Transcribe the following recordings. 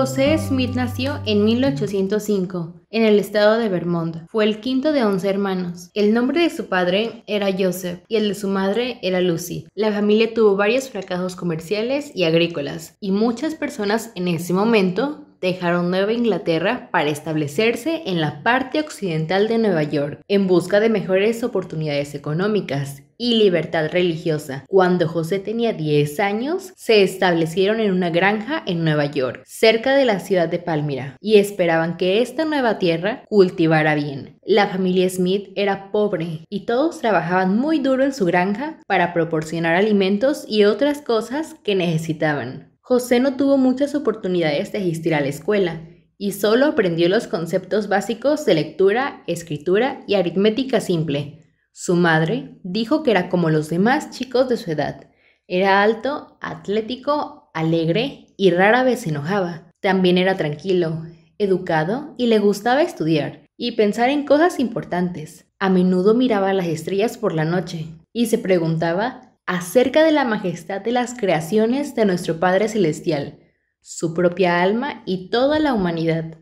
José Smith nació en 1805 en el estado de Vermont. Fue el quinto de once hermanos. El nombre de su padre era Joseph y el de su madre era Lucy. La familia tuvo varios fracasos comerciales y agrícolas y muchas personas en ese momento dejaron Nueva Inglaterra para establecerse en la parte occidental de Nueva York en busca de mejores oportunidades económicas y libertad religiosa. Cuando José tenía 10 años, se establecieron en una granja en Nueva York, cerca de la ciudad de Palmira, y esperaban que esta nueva tierra cultivara bien. La familia Smith era pobre y todos trabajaban muy duro en su granja para proporcionar alimentos y otras cosas que necesitaban. José no tuvo muchas oportunidades de asistir a la escuela y solo aprendió los conceptos básicos de lectura, escritura y aritmética simple. Su madre dijo que era como los demás chicos de su edad. Era alto, atlético, alegre y rara vez se enojaba. También era tranquilo, educado y le gustaba estudiar y pensar en cosas importantes. A menudo miraba las estrellas por la noche y se preguntaba acerca de la majestad de las creaciones de nuestro Padre Celestial, su propia alma y toda la humanidad.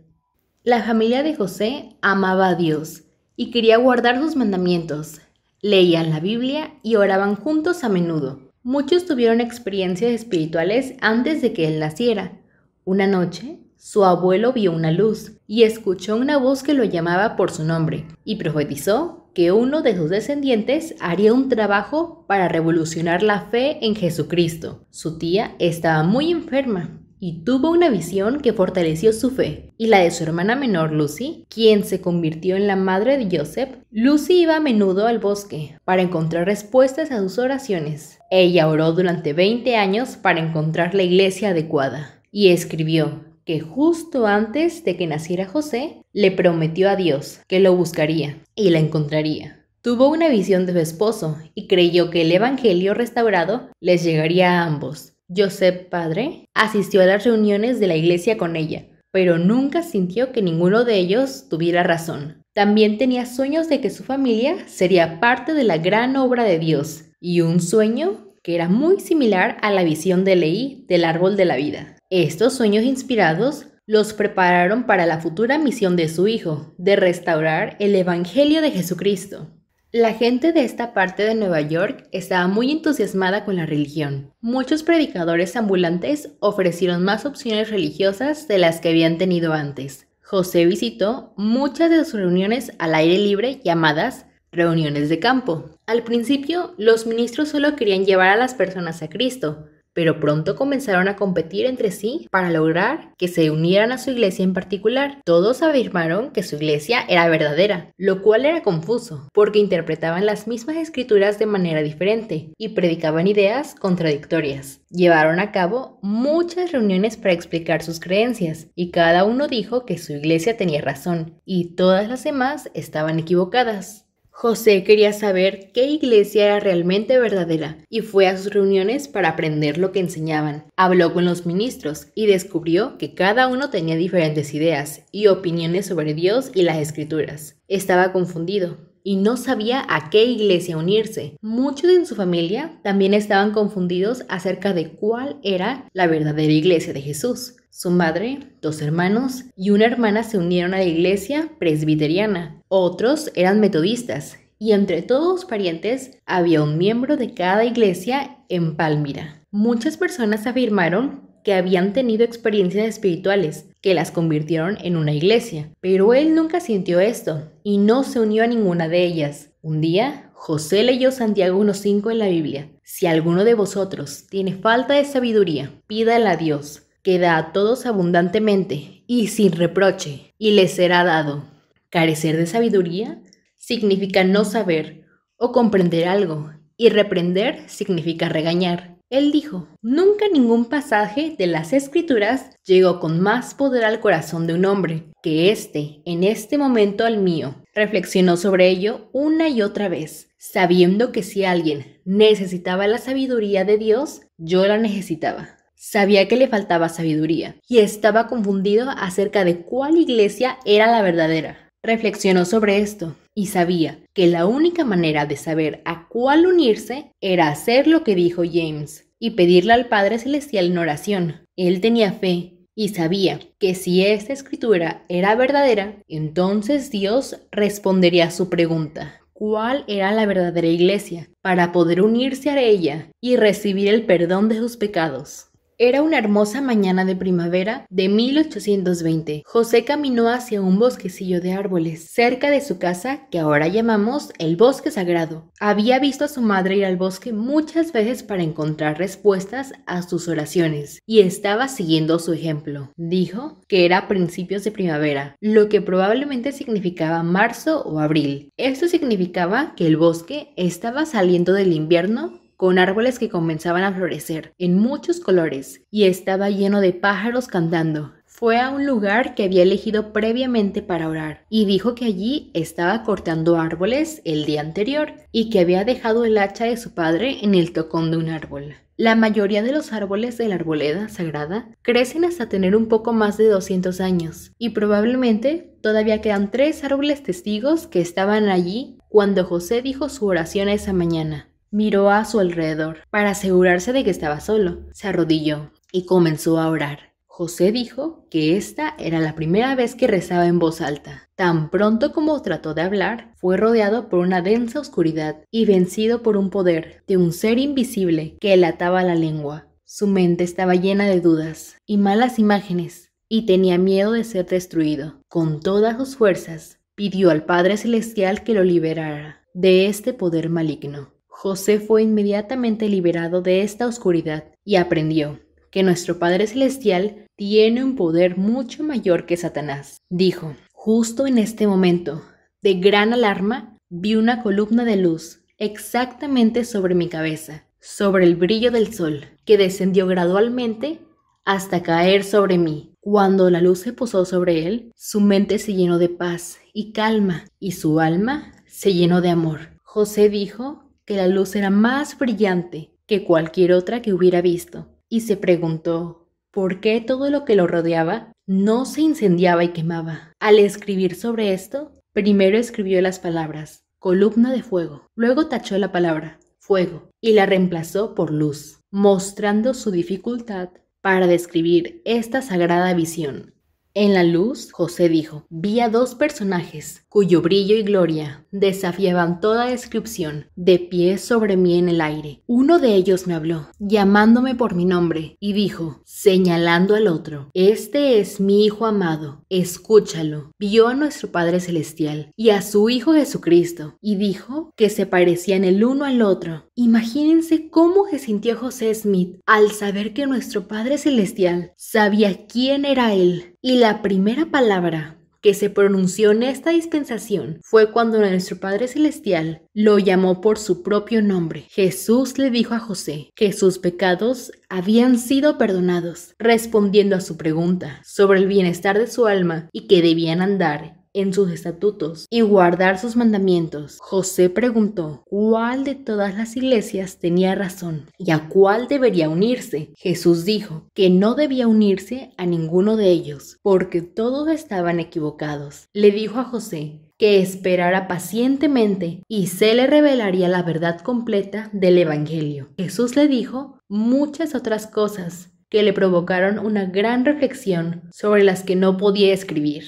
La familia de José amaba a Dios y quería guardar sus mandamientos. Leían la Biblia y oraban juntos a menudo. Muchos tuvieron experiencias espirituales antes de que él naciera. Una noche, su abuelo vio una luz y escuchó una voz que lo llamaba por su nombre y profetizó que uno de sus descendientes haría un trabajo para revolucionar la fe en Jesucristo. Su tía estaba muy enferma y tuvo una visión que fortaleció su fe, y la de su hermana menor Lucy, quien se convirtió en la madre de Joseph, Lucy iba a menudo al bosque para encontrar respuestas a sus oraciones. Ella oró durante 20 años para encontrar la iglesia adecuada y escribió que justo antes de que naciera José, le prometió a Dios que lo buscaría y la encontraría. Tuvo una visión de su esposo y creyó que el Evangelio restaurado les llegaría a ambos. José padre asistió a las reuniones de la iglesia con ella, pero nunca sintió que ninguno de ellos tuviera razón. También tenía sueños de que su familia sería parte de la gran obra de Dios, y un sueño que era muy similar a la visión de Leí del árbol de la vida. Estos sueños inspirados los prepararon para la futura misión de su hijo, de restaurar el Evangelio de Jesucristo. La gente de esta parte de Nueva York estaba muy entusiasmada con la religión. Muchos predicadores ambulantes ofrecieron más opciones religiosas de las que habían tenido antes. José visitó muchas de sus reuniones al aire libre llamadas reuniones de campo. Al principio, los ministros solo querían llevar a las personas a Cristo, pero pronto comenzaron a competir entre sí para lograr que se unieran a su iglesia en particular. Todos afirmaron que su iglesia era verdadera, lo cual era confuso, porque interpretaban las mismas escrituras de manera diferente y predicaban ideas contradictorias. Llevaron a cabo muchas reuniones para explicar sus creencias y cada uno dijo que su iglesia tenía razón y todas las demás estaban equivocadas. José quería saber qué iglesia era realmente verdadera y fue a sus reuniones para aprender lo que enseñaban. Habló con los ministros y descubrió que cada uno tenía diferentes ideas y opiniones sobre Dios y las escrituras. Estaba confundido y no sabía a qué iglesia unirse. Muchos en su familia también estaban confundidos acerca de cuál era la verdadera iglesia de Jesús. Su madre, dos hermanos y una hermana se unieron a la iglesia presbiteriana. Otros eran metodistas y entre todos parientes había un miembro de cada iglesia en Palmira. Muchas personas afirmaron que habían tenido experiencias espirituales que las convirtieron en una iglesia, pero él nunca sintió esto y no se unió a ninguna de ellas. Un día, José leyó Santiago 1.5 en la Biblia. Si alguno de vosotros tiene falta de sabiduría, pídala a Dios queda a todos abundantemente y sin reproche, y les será dado. Carecer de sabiduría significa no saber o comprender algo, y reprender significa regañar. Él dijo, nunca ningún pasaje de las escrituras llegó con más poder al corazón de un hombre que éste, en este momento al mío. Reflexionó sobre ello una y otra vez, sabiendo que si alguien necesitaba la sabiduría de Dios, yo la necesitaba. Sabía que le faltaba sabiduría y estaba confundido acerca de cuál iglesia era la verdadera. Reflexionó sobre esto y sabía que la única manera de saber a cuál unirse era hacer lo que dijo James y pedirle al Padre Celestial en oración. Él tenía fe y sabía que si esta escritura era verdadera, entonces Dios respondería a su pregunta cuál era la verdadera iglesia, para poder unirse a ella y recibir el perdón de sus pecados. Era una hermosa mañana de primavera de 1820. José caminó hacia un bosquecillo de árboles, cerca de su casa que ahora llamamos el Bosque Sagrado. Había visto a su madre ir al bosque muchas veces para encontrar respuestas a sus oraciones y estaba siguiendo su ejemplo. Dijo que era principios de primavera, lo que probablemente significaba marzo o abril. Esto significaba que el bosque estaba saliendo del invierno con árboles que comenzaban a florecer en muchos colores y estaba lleno de pájaros cantando. Fue a un lugar que había elegido previamente para orar y dijo que allí estaba cortando árboles el día anterior y que había dejado el hacha de su padre en el tocón de un árbol. La mayoría de los árboles de la arboleda sagrada crecen hasta tener un poco más de 200 años y probablemente todavía quedan tres árboles testigos que estaban allí cuando José dijo su oración esa mañana. Miró a su alrededor para asegurarse de que estaba solo. Se arrodilló y comenzó a orar. José dijo que esta era la primera vez que rezaba en voz alta. Tan pronto como trató de hablar, fue rodeado por una densa oscuridad y vencido por un poder de un ser invisible que le ataba la lengua. Su mente estaba llena de dudas y malas imágenes y tenía miedo de ser destruido. Con todas sus fuerzas, pidió al Padre Celestial que lo liberara de este poder maligno. José fue inmediatamente liberado de esta oscuridad y aprendió que nuestro Padre Celestial tiene un poder mucho mayor que Satanás. Dijo, justo en este momento, de gran alarma, vi una columna de luz exactamente sobre mi cabeza, sobre el brillo del sol, que descendió gradualmente hasta caer sobre mí. Cuando la luz se posó sobre él, su mente se llenó de paz y calma, y su alma se llenó de amor. José dijo que la luz era más brillante que cualquier otra que hubiera visto, y se preguntó por qué todo lo que lo rodeaba no se incendiaba y quemaba. Al escribir sobre esto, primero escribió las palabras columna de fuego, luego tachó la palabra fuego y la reemplazó por luz, mostrando su dificultad para describir esta sagrada visión. En la luz, José dijo, vi a dos personajes cuyo brillo y gloria desafiaban toda descripción, de pie sobre mí en el aire. Uno de ellos me habló, llamándome por mi nombre, y dijo, señalando al otro, Este es mi Hijo amado, escúchalo. Vio a nuestro Padre Celestial y a su Hijo Jesucristo, y dijo que se parecían el uno al otro. Imagínense cómo se sintió José Smith al saber que nuestro Padre Celestial sabía quién era él. Y la primera palabra que se pronunció en esta dispensación fue cuando nuestro Padre Celestial lo llamó por su propio nombre. Jesús le dijo a José que sus pecados habían sido perdonados, respondiendo a su pregunta sobre el bienestar de su alma y que debían andar en sus estatutos y guardar sus mandamientos. José preguntó cuál de todas las iglesias tenía razón y a cuál debería unirse. Jesús dijo que no debía unirse a ninguno de ellos porque todos estaban equivocados. Le dijo a José que esperara pacientemente y se le revelaría la verdad completa del Evangelio. Jesús le dijo muchas otras cosas que le provocaron una gran reflexión sobre las que no podía escribir.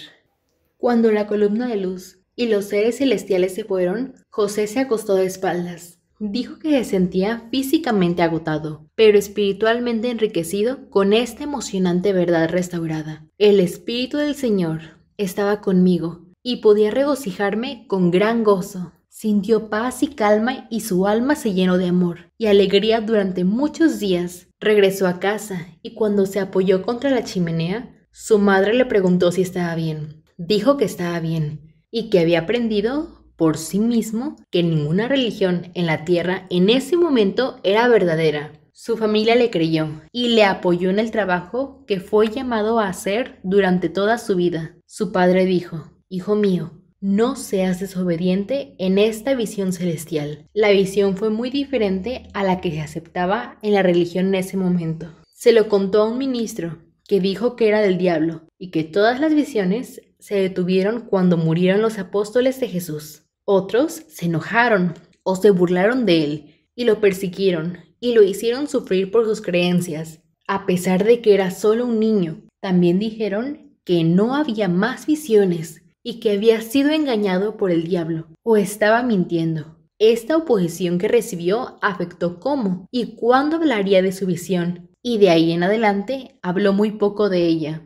Cuando la columna de luz y los seres celestiales se fueron, José se acostó de espaldas. Dijo que se sentía físicamente agotado, pero espiritualmente enriquecido con esta emocionante verdad restaurada. El Espíritu del Señor estaba conmigo y podía regocijarme con gran gozo. Sintió paz y calma y su alma se llenó de amor y alegría durante muchos días. Regresó a casa y cuando se apoyó contra la chimenea, su madre le preguntó si estaba bien dijo que estaba bien y que había aprendido por sí mismo que ninguna religión en la tierra en ese momento era verdadera. Su familia le creyó y le apoyó en el trabajo que fue llamado a hacer durante toda su vida. Su padre dijo, Hijo mío, no seas desobediente en esta visión celestial. La visión fue muy diferente a la que se aceptaba en la religión en ese momento. Se lo contó a un ministro, que dijo que era del diablo y que todas las visiones se detuvieron cuando murieron los apóstoles de Jesús. Otros se enojaron o se burlaron de él y lo persiguieron y lo hicieron sufrir por sus creencias, a pesar de que era solo un niño. También dijeron que no había más visiones y que había sido engañado por el diablo o estaba mintiendo. Esta oposición que recibió afectó cómo y cuándo hablaría de su visión, y de ahí en adelante habló muy poco de ella.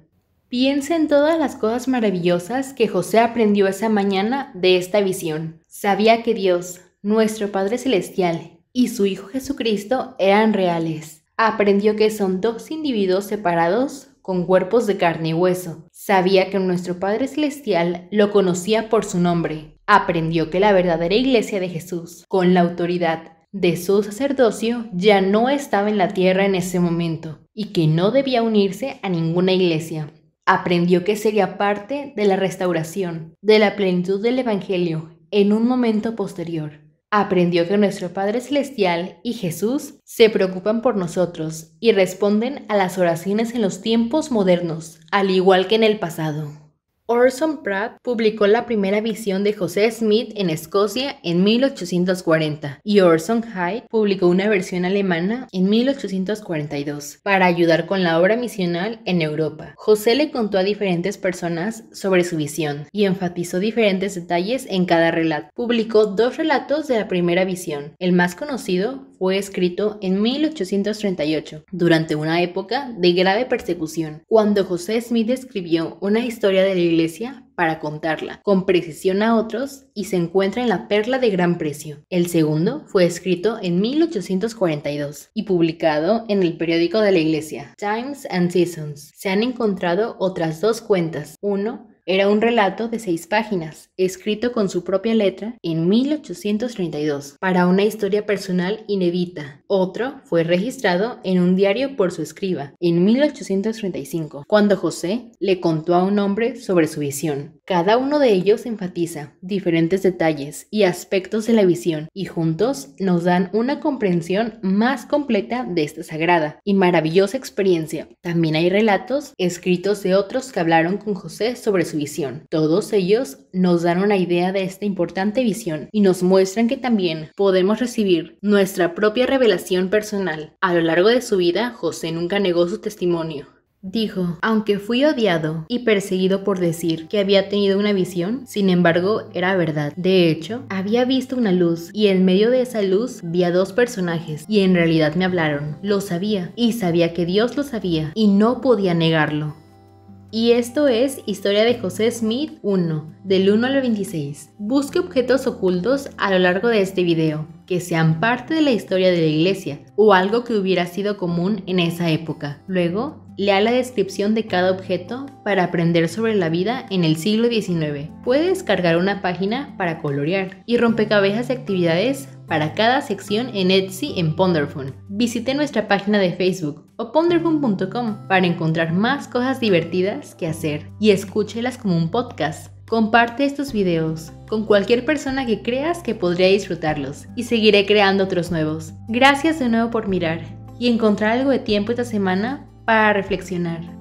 Piensa en todas las cosas maravillosas que José aprendió esa mañana de esta visión. Sabía que Dios, nuestro Padre Celestial, y su Hijo Jesucristo eran reales. Aprendió que son dos individuos separados con cuerpos de carne y hueso. Sabía que nuestro Padre Celestial lo conocía por su nombre. Aprendió que la verdadera iglesia de Jesús, con la autoridad de su sacerdocio, ya no estaba en la tierra en ese momento y que no debía unirse a ninguna iglesia, aprendió que sería parte de la restauración, de la plenitud del Evangelio en un momento posterior. Aprendió que nuestro Padre Celestial y Jesús se preocupan por nosotros y responden a las oraciones en los tiempos modernos, al igual que en el pasado. Orson Pratt publicó la primera visión de José Smith en Escocia en 1840 y Orson Hyde publicó una versión alemana en 1842 para ayudar con la obra misional en Europa. José le contó a diferentes personas sobre su visión y enfatizó diferentes detalles en cada relato. Publicó dos relatos de la primera visión. El más conocido fue escrito en 1838, durante una época de grave persecución, cuando José Smith escribió una historia de la Iglesia para contarla con precisión a otros y se encuentra en la perla de gran precio. El segundo fue escrito en 1842 y publicado en el periódico de la Iglesia, Times and Seasons. Se han encontrado otras dos cuentas, uno era un relato de seis páginas, escrito con su propia letra en 1832, para una historia personal inédita. Otro fue registrado en un diario por su escriba en 1835, cuando José le contó a un hombre sobre su visión. Cada uno de ellos enfatiza diferentes detalles y aspectos de la visión y juntos nos dan una comprensión más completa de esta sagrada y maravillosa experiencia. También hay relatos escritos de otros que hablaron con José sobre su visión. Todos ellos nos dan una idea de esta importante visión y nos muestran que también podemos recibir nuestra propia revelación personal. A lo largo de su vida, José nunca negó su testimonio Dijo, aunque fui odiado y perseguido por decir que había tenido una visión, sin embargo era verdad. De hecho, había visto una luz y en medio de esa luz vi a dos personajes y en realidad me hablaron. Lo sabía y sabía que Dios lo sabía y no podía negarlo. Y esto es Historia de José Smith 1, del 1 al 26. Busque objetos ocultos a lo largo de este video, que sean parte de la historia de la iglesia o algo que hubiera sido común en esa época. Luego, Lea la descripción de cada objeto para aprender sobre la vida en el siglo XIX. Puedes descargar una página para colorear y rompecabezas de actividades para cada sección en Etsy en Ponderfun. Visite nuestra página de Facebook o ponderfun.com para encontrar más cosas divertidas que hacer y escúchelas como un podcast. Comparte estos videos con cualquier persona que creas que podría disfrutarlos y seguiré creando otros nuevos. Gracias de nuevo por mirar y encontrar algo de tiempo esta semana para reflexionar.